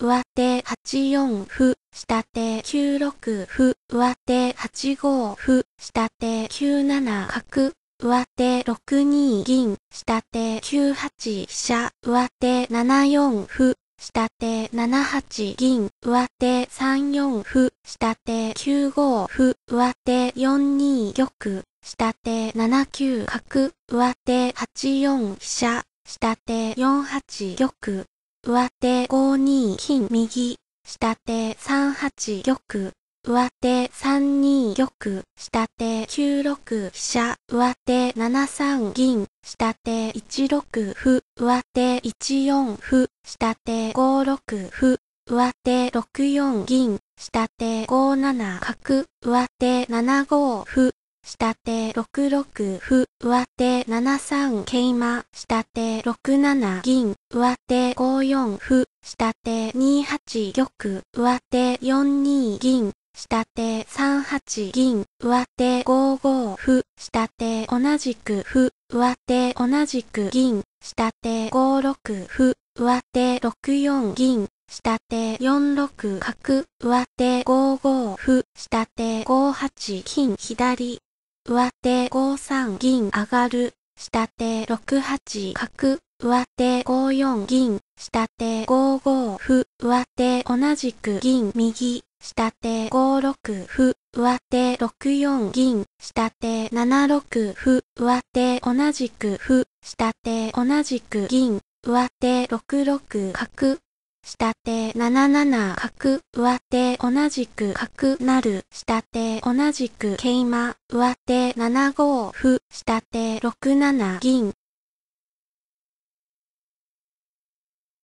上手8四歩、下手9六歩、上手8五歩、下手9七角、上手6二銀、下手9八飛車、上手7四歩、下手7八銀、上手3四歩、下手9五歩、上手4二玉、下手7九角、上手8四飛車、下手4八玉、上手5二金右、下手3八玉、上手3二玉、下手9六飛車、上手7三銀、下手1六歩、上手1四歩、下手5六歩、上手6四銀、下手5七角、上手7五歩、下手6六歩、上手7三桂馬、下手6七銀、上手5四歩、下手2八玉、上手4二銀、下手3八銀、上手5五歩、下手同じく歩、上手同じく銀、下手5六歩、上手6四銀、下手4六角、上手5五歩、下手5八金、左。上手5三銀上がる、下手6八角、上手5四銀、下手5五歩、上手同じく銀右、下手5六歩、上手6四銀、下手7六歩、上手同じく歩、下手同じく銀、上手6六角、下手7七角上手同じく角なる下手同じく桂馬上手7五歩下手6七銀